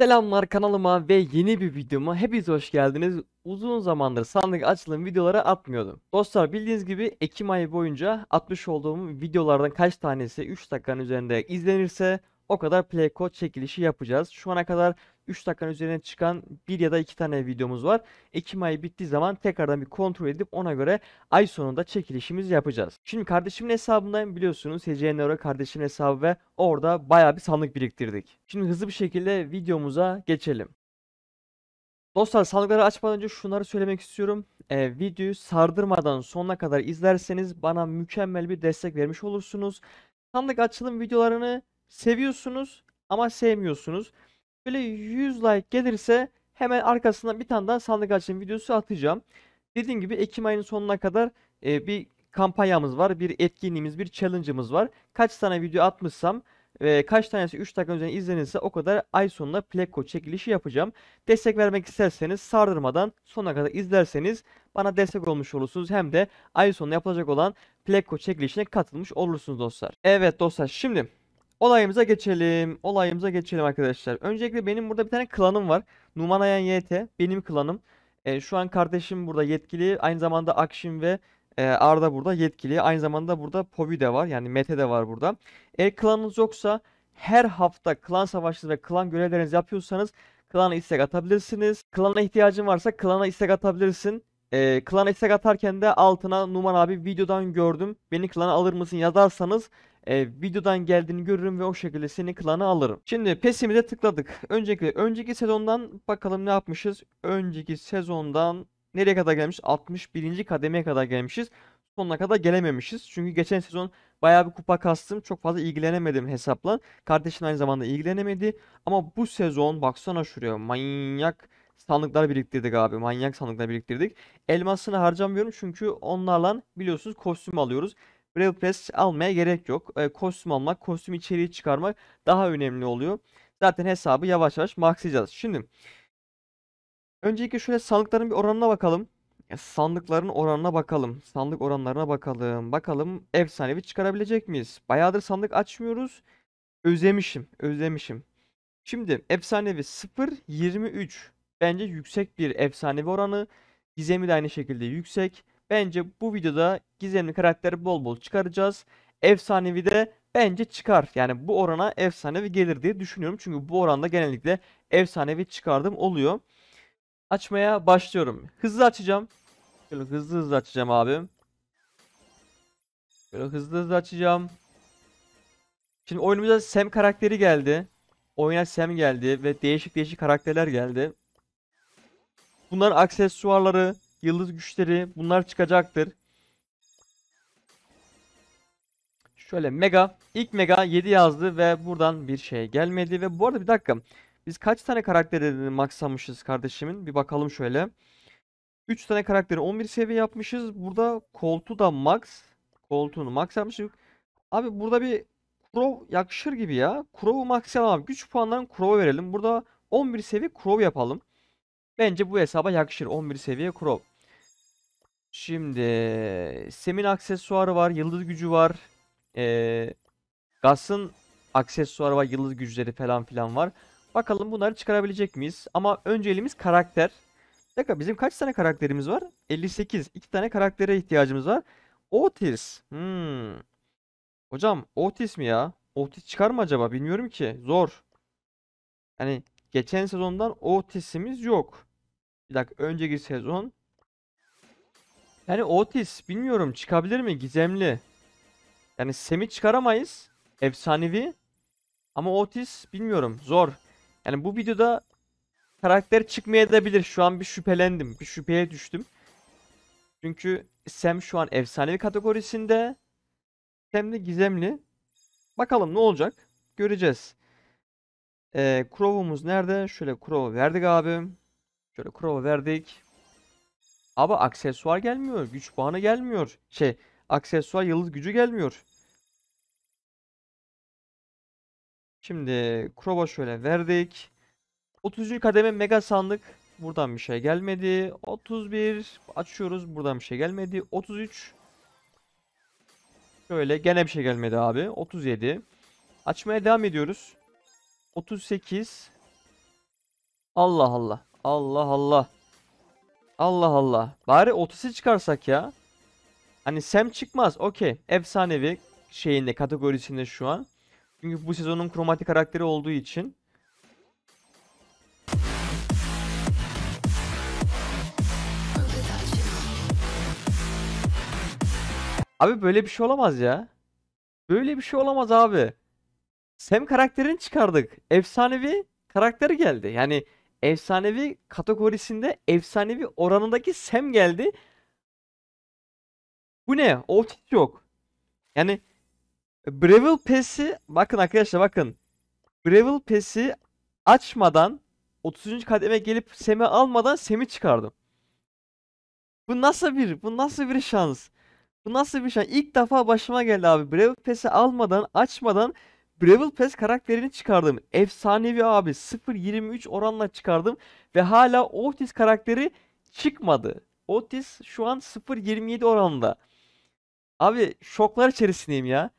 Selamlar kanalıma ve yeni bir videoma hepiniz hoş geldiniz. Uzun zamandır sandık açılım videoları atmıyordum. Dostlar bildiğiniz gibi Ekim ayı boyunca atmış olduğum videolardan kaç tanesi 3 dakikanın üzerinde izlenirse o kadar play code çekilişi yapacağız. Şu ana kadar 3 dakikanın üzerine çıkan bir ya da iki tane videomuz var. Ekim ayı bittiği zaman tekrardan bir kontrol edip ona göre ay sonunda çekilişimizi yapacağız. Şimdi kardeşimin hesabındayım biliyorsunuz. HCNR'a kardeşimin hesabı ve orada baya bir sandık biriktirdik. Şimdi hızlı bir şekilde videomuza geçelim. Dostlar sandıkları açmadan önce şunları söylemek istiyorum. Ee, videoyu sardırmadan sonuna kadar izlerseniz bana mükemmel bir destek vermiş olursunuz. Sandık açılım videolarını seviyorsunuz ama sevmiyorsunuz. Böyle 100 like gelirse hemen arkasından bir tane daha sandık açın videosu atacağım. Dediğim gibi Ekim ayının sonuna kadar e, bir kampanyamız var, bir etkinliğimiz, bir challenge'ımız var. Kaç tane video atmışsam ve kaç tanesi 3 dakika önce izlenirse o kadar ay sonunda Pleco çekilişi yapacağım. Destek vermek isterseniz sardırmadan sonuna kadar izlerseniz bana destek olmuş olursunuz. Hem de ay sonunda yapılacak olan Pleco çekilişine katılmış olursunuz dostlar. Evet dostlar şimdi Olayımıza geçelim. Olayımıza geçelim arkadaşlar. Öncelikle benim burada bir tane klanım var. Numanayan YT. Benim klanım. E, şu an kardeşim burada yetkili. Aynı zamanda Akşin ve e, Arda burada yetkili. Aynı zamanda burada Povi de var. Yani Mete de var burada. Eğer klanınız yoksa her hafta klan savaşları ve klan görevlerinizi yapıyorsanız klana istek atabilirsiniz. Klana ihtiyacın varsa klana istek atabilirsin. E, klana istek atarken de altına Numan abi videodan gördüm. Beni klana alır mısın yazarsanız e, videodan geldiğini görürüm ve o şekilde seni klana alırım. Şimdi pesimize tıkladık. Önceki önceki sezondan bakalım ne yapmışız. Önceki sezondan nereye kadar gelmiş? 61. kademeye kadar gelmişiz. Sonuna kadar gelememişiz. Çünkü geçen sezon bayağı bir kupa kastım. Çok fazla ilgilenemedim hesapla. Kardeşim aynı zamanda ilgilenemedi. Ama bu sezon baksana şuraya manyak sandıklar biriktirdik abi. Manyak sandıklar biriktirdik. Elmasını harcamıyorum çünkü onlarla biliyorsunuz kostüm alıyoruz. Braille Press almaya gerek yok. E, kostüm almak, kostüm içeriği çıkarmak daha önemli oluyor. Zaten hesabı yavaş yavaş maxlayacağız. Şimdi öncelikle şöyle sandıkların bir oranına bakalım. sandıkların oranına bakalım. Sandık oranlarına bakalım. Bakalım efsanevi çıkarabilecek miyiz? Bayağıdır sandık açmıyoruz. Özlemişim, özlemişim. Şimdi efsanevi 0 23 bence yüksek bir efsanevi oranı. Gizemi de aynı şekilde yüksek. Bence bu videoda gizemli karakteri bol bol çıkaracağız. Efsanevi de bence çıkar. Yani bu orana efsanevi gelir diye düşünüyorum. Çünkü bu oranda genellikle efsanevi çıkardım oluyor. Açmaya başlıyorum. Hızlı açacağım. Şöyle hızlı hızlı açacağım abim. Böyle hızlı hızlı açacağım. Şimdi oyunumuza Sam karakteri geldi. Oyuna Sam geldi ve değişik değişik karakterler geldi. Bunların aksesuarları, Yıldız güçleri bunlar çıkacaktır. Şöyle mega. ilk mega 7 yazdı ve buradan bir şey gelmedi. Ve bu arada bir dakika. Biz kaç tane karakteri maxlamışız kardeşimin? Bir bakalım şöyle. 3 tane karakteri 11 seviye yapmışız. Burada koltu da max. Koltuğunu max yapmışız. Abi burada bir Crow yakışır gibi ya. Crow'u max yapalım. Güç puanlarını Crow'a verelim. Burada 11 seviye Crow yapalım. Bence bu hesaba yakışır. 11 seviye crop. Şimdi Sem'in aksesuarı var. Yıldız gücü var. Ee, Gas'ın aksesuarı var. Yıldız güçleri falan filan var. Bakalım bunları çıkarabilecek miyiz? Ama önce elimiz karakter. Bir dakika bizim kaç tane karakterimiz var? 58. 2 tane karaktere ihtiyacımız var. Otis. Hmm. Hocam Otis mi ya? Otis çıkar mı acaba? Bilmiyorum ki. Zor. Yani geçen sezondan Otis'imiz yok. Bir dakika önceki sezon. Yani Otis bilmiyorum çıkabilir mi gizemli. Yani Semi çıkaramayız. Efsanevi. Ama Otis bilmiyorum zor. Yani bu videoda karakter çıkmayabilir. Şu an bir şüphelendim. Bir şüpheye düştüm. Çünkü Sam şu an efsanevi kategorisinde. Sam de gizemli. Bakalım ne olacak? Göreceğiz. Ee, Crow'umuz nerede? Şöyle Crow'u verdik abi. Şöyle Crow'a verdik. Ama aksesuar gelmiyor. Güç puanı gelmiyor. Şey aksesuar yıldız gücü gelmiyor. Şimdi Crow'a şöyle verdik. 30. kademe mega sandık. Buradan bir şey gelmedi. 31 açıyoruz. Buradan bir şey gelmedi. 33 Şöyle gene bir şey gelmedi abi. 37 Açmaya devam ediyoruz. 38 Allah Allah. Allah Allah. Allah Allah. Bari otisi çıkarsak ya. Hani Sam çıkmaz. Okey. Efsanevi şeyinde kategorisinde şu an. Çünkü bu sezonun kromatik karakteri olduğu için. Abi böyle bir şey olamaz ya. Böyle bir şey olamaz abi. Sam karakterini çıkardık. Efsanevi karakteri geldi. Yani efsanevi kategorisinde efsanevi oranındaki Sam geldi. Bu ne? Otis yok. Yani e, Breville Pass'i bakın arkadaşlar bakın. Breville Pass'i açmadan 30. kademe gelip Sem'i almadan Sem'i çıkardım. Bu nasıl bir bu nasıl bir şans? Bu nasıl bir şans? İlk defa başıma geldi abi. Breville Pass'i almadan açmadan Bravel Pass karakterini çıkardım. Efsanevi abi 0.23 oranla çıkardım ve hala Otis karakteri çıkmadı. Otis şu an 0.27 oranında. Abi şoklar içerisindeyim ya.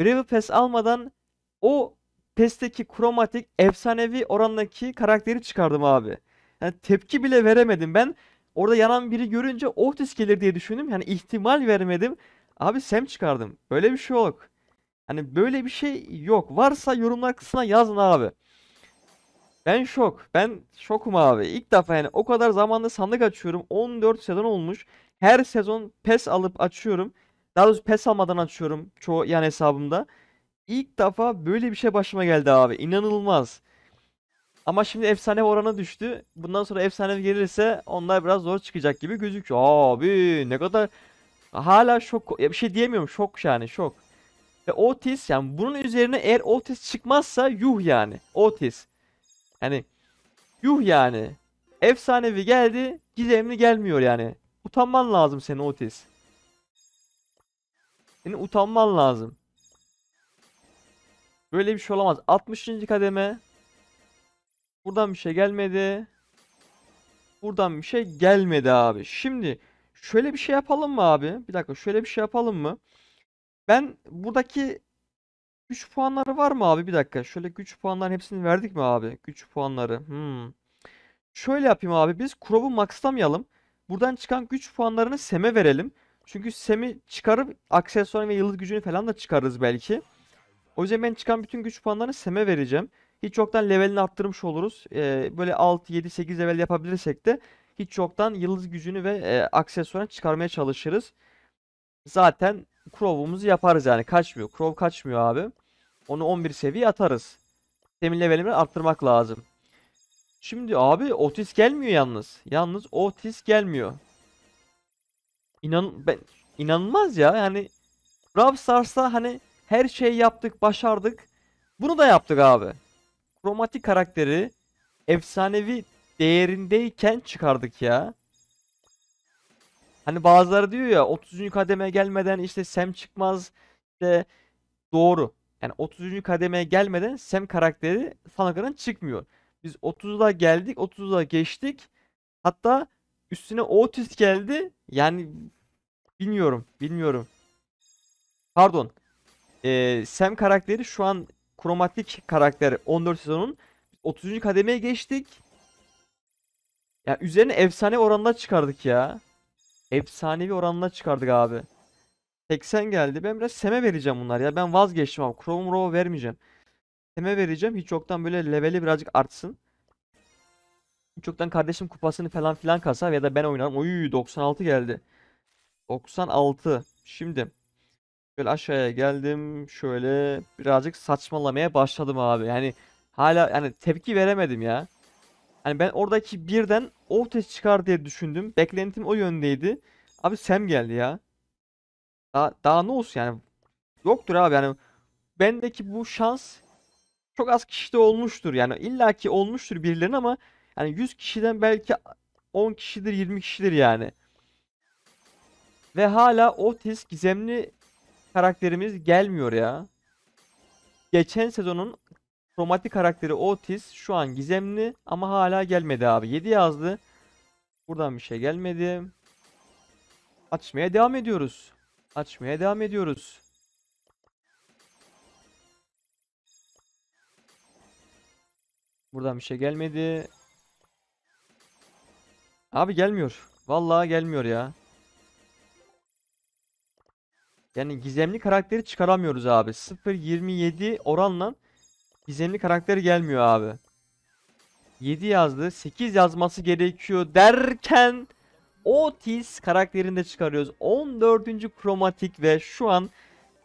Bravel Pass almadan o PES'teki kromatik efsanevi orandaki karakteri çıkardım abi. Yani tepki bile veremedim ben. Orada yanan biri görünce Otis gelir diye düşündüm. Yani ihtimal vermedim. Abi Sam çıkardım. Böyle bir şey yok. Hani böyle bir şey yok. Varsa yorumlar kısmına yazın abi. Ben şok. Ben şokum abi. İlk defa yani o kadar zamanda sandık açıyorum. 14 sezon olmuş. Her sezon pes alıp açıyorum. Daha doğrusu pes almadan açıyorum çoğu yan hesabımda. İlk defa böyle bir şey başıma geldi abi. İnanılmaz. Ama şimdi efsane oranı düştü. Bundan sonra efsane gelirse onlar biraz zor çıkacak gibi gözüküyor. Abi ne kadar hala şok. Ya bir şey diyemiyorum. Şok yani şok ve Otis yani bunun üzerine eğer Otis çıkmazsa yuh yani. Otis. Yani yuh yani. Efsanevi geldi, gizemli gelmiyor yani. Utanman lazım senin Otis. Senin utanman lazım. Böyle bir şey olamaz. 60. kademe. Buradan bir şey gelmedi. Buradan bir şey gelmedi abi. Şimdi şöyle bir şey yapalım mı abi? Bir dakika şöyle bir şey yapalım mı? Ben buradaki güç puanları var mı abi? Bir dakika. Şöyle güç puanların hepsini verdik mi abi? Güç puanları. Hmm. Şöyle yapayım abi. Biz Krov'u maxlamayalım. Buradan çıkan güç puanlarını Sem'e verelim. Çünkü Sem'i çıkarıp aksesuar ve yıldız gücünü falan da çıkarırız belki. O yüzden ben çıkan bütün güç puanlarını Sem'e vereceğim. Hiç yoktan levelini arttırmış oluruz. Ee, böyle 6, 7, 8 level yapabilirsek de hiç yoktan yıldız gücünü ve e, aksesuarını çıkarmaya çalışırız. Zaten Crow'umuzu yaparız yani. Kaçmıyor. Crow kaçmıyor abi. Onu 11 seviye atarız. Temin levelimi arttırmak lazım. Şimdi abi Otis gelmiyor yalnız. Yalnız Otis gelmiyor. İnan ben inanılmaz ya. Yani Ravstars'ta hani her şeyi yaptık, başardık. Bunu da yaptık abi. Kromatik karakteri efsanevi değerindeyken çıkardık ya. Hani bazıları diyor ya 30. kademeye gelmeden işte Sam çıkmaz. İşte doğru. Yani 30. kademeye gelmeden Sam karakteri Sanaka'dan çıkmıyor. Biz 30'da geldik, 30'da geçtik. Hatta üstüne Otis geldi. Yani bilmiyorum, bilmiyorum. Pardon. Ee, Sam karakteri şu an kromatik karakter 14 sezonun 30. kademeye geçtik. Ya üzerine efsane oranlar çıkardık ya. Efsanevi oranına çıkardık abi. 80 geldi. Ben biraz seme vereceğim bunlar ya. Ben vazgeçtim abi. Chrome Raw vermeyeceğim. Seme vereceğim. Hiç yoktan böyle leveli birazcık artsın. Hiç yoktan kardeşim kupasını falan filan kasa ya da ben oynarım. Oy 96 geldi. 96. Şimdi şöyle aşağıya geldim. Şöyle birazcık saçmalamaya başladım abi. Yani hala yani tepki veremedim ya. Hani ben oradaki birden Oftes çıkar diye düşündüm. Beklentim o yöndeydi. Abi Sam geldi ya. Daha, daha ne olsun yani. Yoktur abi yani. Bendeki bu şans çok az kişide olmuştur. Yani illaki olmuştur birilerinin ama yani 100 kişiden belki 10 kişidir 20 kişidir yani. Ve hala Otis gizemli karakterimiz gelmiyor ya. Geçen sezonun Romantik karakteri Otis şu an gizemli ama hala gelmedi abi. 7 yazdı. Buradan bir şey gelmedi. Açmaya devam ediyoruz. Açmaya devam ediyoruz. Buradan bir şey gelmedi. Abi gelmiyor. Vallahi gelmiyor ya. Yani gizemli karakteri çıkaramıyoruz abi. 0.27 oranla Gizemli karakteri gelmiyor abi. 7 yazdı. 8 yazması gerekiyor derken Otis karakterini de çıkarıyoruz. 14. kromatik ve şu an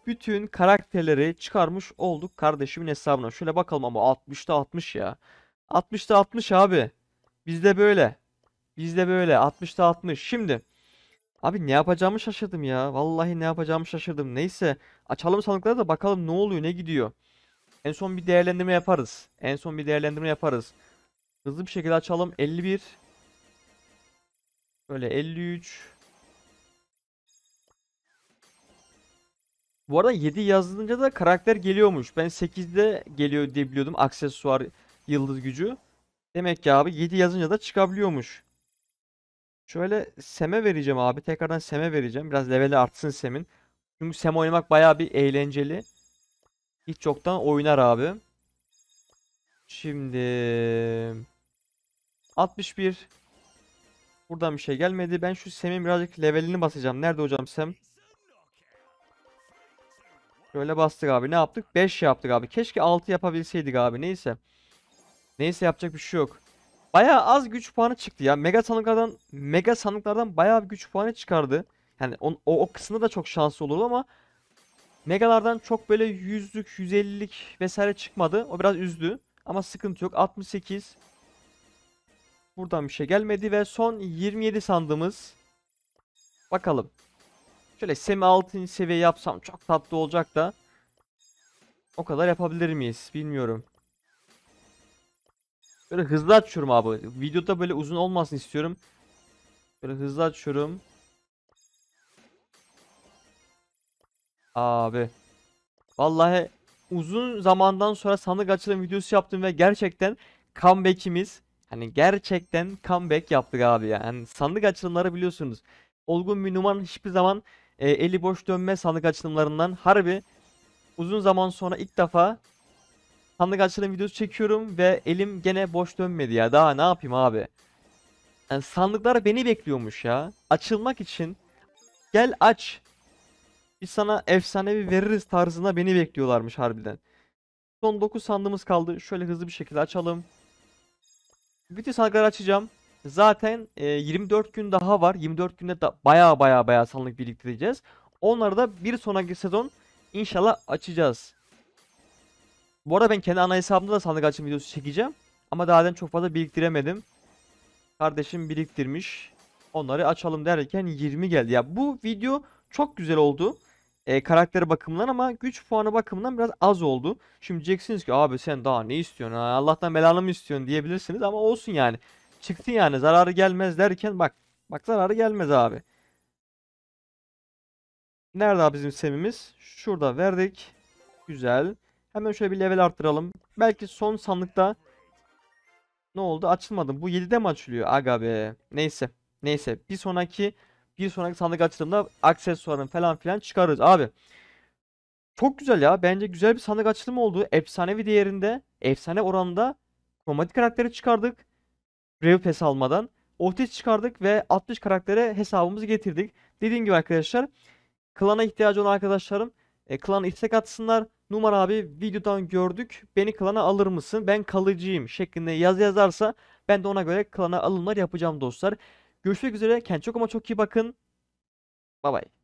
bütün karakterleri çıkarmış olduk kardeşimin hesabına. Şöyle bakalım ama 60'ta 60 ya. 60'ta 60 abi. Bizde böyle. Bizde böyle 60'ta 60. Şimdi abi ne yapacağımı şaşırdım ya. Vallahi ne yapacağımı şaşırdım. Neyse açalım sanıkları da bakalım ne oluyor ne gidiyor. En son bir değerlendirme yaparız. En son bir değerlendirme yaparız. Hızlı bir şekilde açalım. 51. Böyle 53. Bu arada 7 yazılınca da karakter geliyormuş. Ben 8'de geliyor diye biliyordum. Aksesuar yıldız gücü. Demek ki abi 7 yazınca da çıkabiliyormuş. Şöyle Sem'e vereceğim abi. Tekrardan Sem'e vereceğim. Biraz leveli artsın Sem'in. Çünkü Sem oynamak baya bir eğlenceli. Hiç yoktan oynar abi. Şimdi 61 Buradan bir şey gelmedi. Ben şu Sem'in birazcık levelini basacağım. Nerede hocam Sem? Şöyle bastık abi. Ne yaptık? 5 yaptık abi. Keşke 6 yapabilseydik abi. Neyse. Neyse yapacak bir şey yok. Bayağı az güç puanı çıktı ya. Mega sanıklardan mega sanıklardan bayağı bir güç puanı çıkardı. Yani on, o, o kısımda da çok şanslı olurdu ama Megalardan çok böyle yüzlük, 150'lik vesaire çıkmadı. O biraz üzdü. Ama sıkıntı yok. 68. Buradan bir şey gelmedi ve son 27 sandığımız. Bakalım. Şöyle semi 6. seviye yapsam çok tatlı olacak da. O kadar yapabilir miyiz? Bilmiyorum. Böyle hızlı açıyorum abi. Videoda böyle uzun olmasını istiyorum. Böyle hızlı açıyorum. Abi. Vallahi uzun zamandan sonra sandık açılım videosu yaptım ve gerçekten comeback'imiz hani gerçekten comeback yaptık abi ya. yani sandık açılımları biliyorsunuz. Olgun bir numan hiçbir zaman e, eli boş dönme sandık açılımlarından harbi uzun zaman sonra ilk defa sandık açılım videosu çekiyorum ve elim gene boş dönmedi ya. Daha ne yapayım abi? Yani sandıklar beni bekliyormuş ya. Açılmak için gel aç biz sana efsanevi veririz tarzında beni bekliyorlarmış harbiden. Son 9 sandığımız kaldı. Şöyle hızlı bir şekilde açalım. Bütün sandıkları açacağım. Zaten e, 24 gün daha var. 24 günde da baya baya baya sandık biriktireceğiz. Onları da bir sonraki sezon inşallah açacağız. Bu arada ben kendi ana hesabımda da sandık açım videosu çekeceğim. Ama daha önce çok fazla biriktiremedim. Kardeşim biriktirmiş. Onları açalım derken 20 geldi. Ya bu video çok güzel oldu e, karakteri bakımından ama güç puanı bakımından biraz az oldu. Şimdi diyeceksiniz ki abi sen daha ne istiyorsun? Allah'tan belanı mı istiyorsun diyebilirsiniz ama olsun yani. Çıktı yani zararı gelmez derken bak. Bak zararı gelmez abi. Nerede bizim semimiz? Şurada verdik. Güzel. Hemen şöyle bir level arttıralım. Belki son sandıkta ne oldu? Açılmadım. Bu 7'de mi açılıyor? Aga be. Neyse. Neyse. Bir sonraki bir sonraki sandık açtığımda aksesuarın falan filan çıkarırız abi. Çok güzel ya. Bence güzel bir sandık açılımı oldu. Efsanevi değerinde, efsane oranda kromatik karakteri çıkardık. Brave Pass almadan. Otis çıkardık ve 60 karaktere hesabımızı getirdik. Dediğim gibi arkadaşlar klana ihtiyacı olan arkadaşlarım e, klan istek atsınlar. Numar abi videodan gördük. Beni klana alır mısın? Ben kalıcıyım şeklinde yazı yazarsa ben de ona göre klana alımlar yapacağım dostlar. Görüşmek üzere. Kendinize çok ama çok iyi bakın. Bay bay.